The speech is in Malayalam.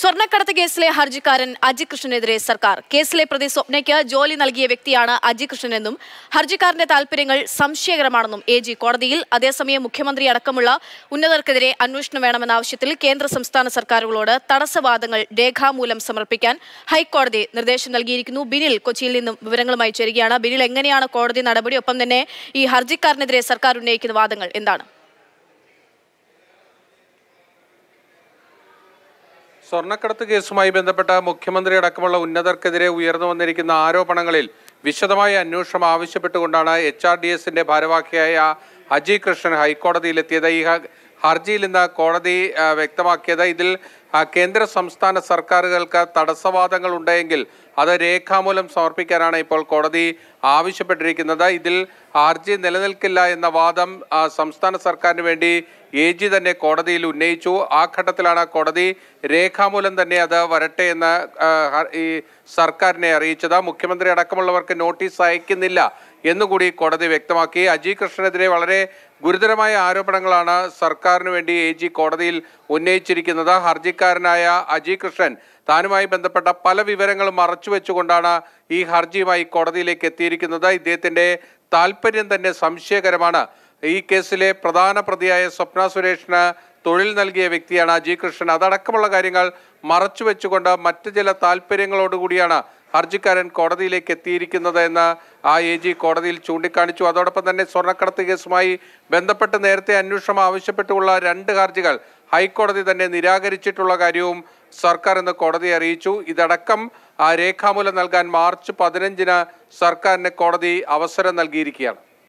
സ്വർണ്ണക്കടത്ത് കേസിലെ ഹർജിക്കാരൻ അജി കൃഷ്ണനെതിരെ സർക്കാർ കേസിലെ പ്രതി സ്വപ്നയ്ക്ക് ജോലി നൽകിയ വ്യക്തിയാണ് അജി കൃഷ്ണനെന്നും ഹർജിക്കാരന്റെ താൽപര്യങ്ങൾ സംശയകരമാണെന്നും എ ജി കോടതിയിൽ അതേസമയം മുഖ്യമന്ത്രി അടക്കമുള്ള ഉന്നതർക്കെതിരെ അന്വേഷണം വേണമെന്ന ആവശ്യത്തിൽ കേന്ദ്ര സംസ്ഥാന സർക്കാരുകളോട് തടസ്സവാദങ്ങൾ രേഖാമൂലം സമർപ്പിക്കാൻ ഹൈക്കോടതി നിർദ്ദേശം നൽകിയിരിക്കുന്നു ബിനിൽ കൊച്ചിയിൽ നിന്നും വിവരങ്ങളുമായി ചേരുകയാണ് ബിനിൽ എങ്ങനെയാണ് കോടതി നടപടി ഒപ്പം തന്നെ ഈ ഹർജിക്കാരനെതിരെ സർക്കാർ ഉന്നയിക്കുന്ന വാദങ്ങൾ എന്താണ് സ്വർണ്ണക്കടത്ത് കേസുമായി ബന്ധപ്പെട്ട മുഖ്യമന്ത്രി അടക്കമുള്ള ഉന്നതർക്കെതിരെ ഉയർന്നു വന്നിരിക്കുന്ന ആരോപണങ്ങളിൽ വിശദമായ അന്വേഷണം ആവശ്യപ്പെട്ടുകൊണ്ടാണ് എച്ച് ആർ ഡി എസിന്റെ ഭാരവാഹിയായ അജി കൃഷ്ണൻ ഹൈക്കോടതിയിലെത്തിയത് ഈ ഹർജിയിൽ ഇന്ന് കോടതി വ്യക്തമാക്കിയത് ഇതിൽ കേന്ദ്ര സംസ്ഥാന സർക്കാരുകൾക്ക് തടസ്സവാദങ്ങൾ ഉണ്ടെങ്കിൽ അത് രേഖാമൂലം സമർപ്പിക്കാനാണ് ഇപ്പോൾ കോടതി ആവശ്യപ്പെട്ടിരിക്കുന്നത് ഇതിൽ ഹർജി നിലനിൽക്കില്ല എന്ന വാദം സംസ്ഥാന സർക്കാരിന് വേണ്ടി എ ജി തന്നെ കോടതിയിൽ ഉന്നയിച്ചു ആ ഘട്ടത്തിലാണ് കോടതി രേഖാമൂലം തന്നെ അത് വരട്ടെ എന്ന് ഈ സർക്കാരിനെ അറിയിച്ചത് മുഖ്യമന്ത്രി അടക്കമുള്ളവർക്ക് നോട്ടീസ് അയക്കുന്നില്ല എന്നുകൂടി കോടതി വ്യക്തമാക്കി അജി കൃഷ്ണനെതിരെ വളരെ ഗുരുതരമായ ആരോപണങ്ങളാണ് സർക്കാരിന് വേണ്ടി എ ജി കോടതിയിൽ ഉന്നയിച്ചിരിക്കുന്നത് ഹർജിക്കാരനായ അജി കൃഷ്ണൻ താനുമായി ബന്ധപ്പെട്ട പല വിവരങ്ങളും മറച്ചുവെച്ചുകൊണ്ടാണ് ഈ ഹർജിയുമായി കോടതിയിലേക്ക് എത്തിയിരിക്കുന്നത് ഇദ്ദേഹത്തിൻ്റെ താല്പര്യം തന്നെ സംശയകരമാണ് ഈ കേസിലെ പ്രധാന പ്രതിയായ സ്വപ്ന സുരേഷിന് തൊഴിൽ നൽകിയ വ്യക്തിയാണ് അജി കൃഷ്ണൻ അതടക്കമുള്ള കാര്യങ്ങൾ മറച്ചുവെച്ചുകൊണ്ട് മറ്റ് ചില താല്പര്യങ്ങളോടുകൂടിയാണ് ഹർജിക്കാരൻ കോടതിയിലേക്ക് എത്തിയിരിക്കുന്നത് എന്ന് ആ എ ജി കോടതിയിൽ ചൂണ്ടിക്കാണിച്ചു അതോടൊപ്പം തന്നെ സ്വർണ്ണക്കടത്ത് കേസുമായി ബന്ധപ്പെട്ട് നേരത്തെ അന്വേഷണം ആവശ്യപ്പെട്ടുള്ള രണ്ട് ഹർജികൾ ഹൈക്കോടതി തന്നെ നിരാകരിച്ചിട്ടുള്ള കാര്യവും സർക്കാർ ഇന്ന് കോടതിയെ അറിയിച്ചു ഇതടക്കം ആ രേഖാമൂലം നൽകാൻ മാർച്ച് പതിനഞ്ചിന് സർക്കാരിന് കോടതി അവസരം നൽകിയിരിക്കുകയാണ്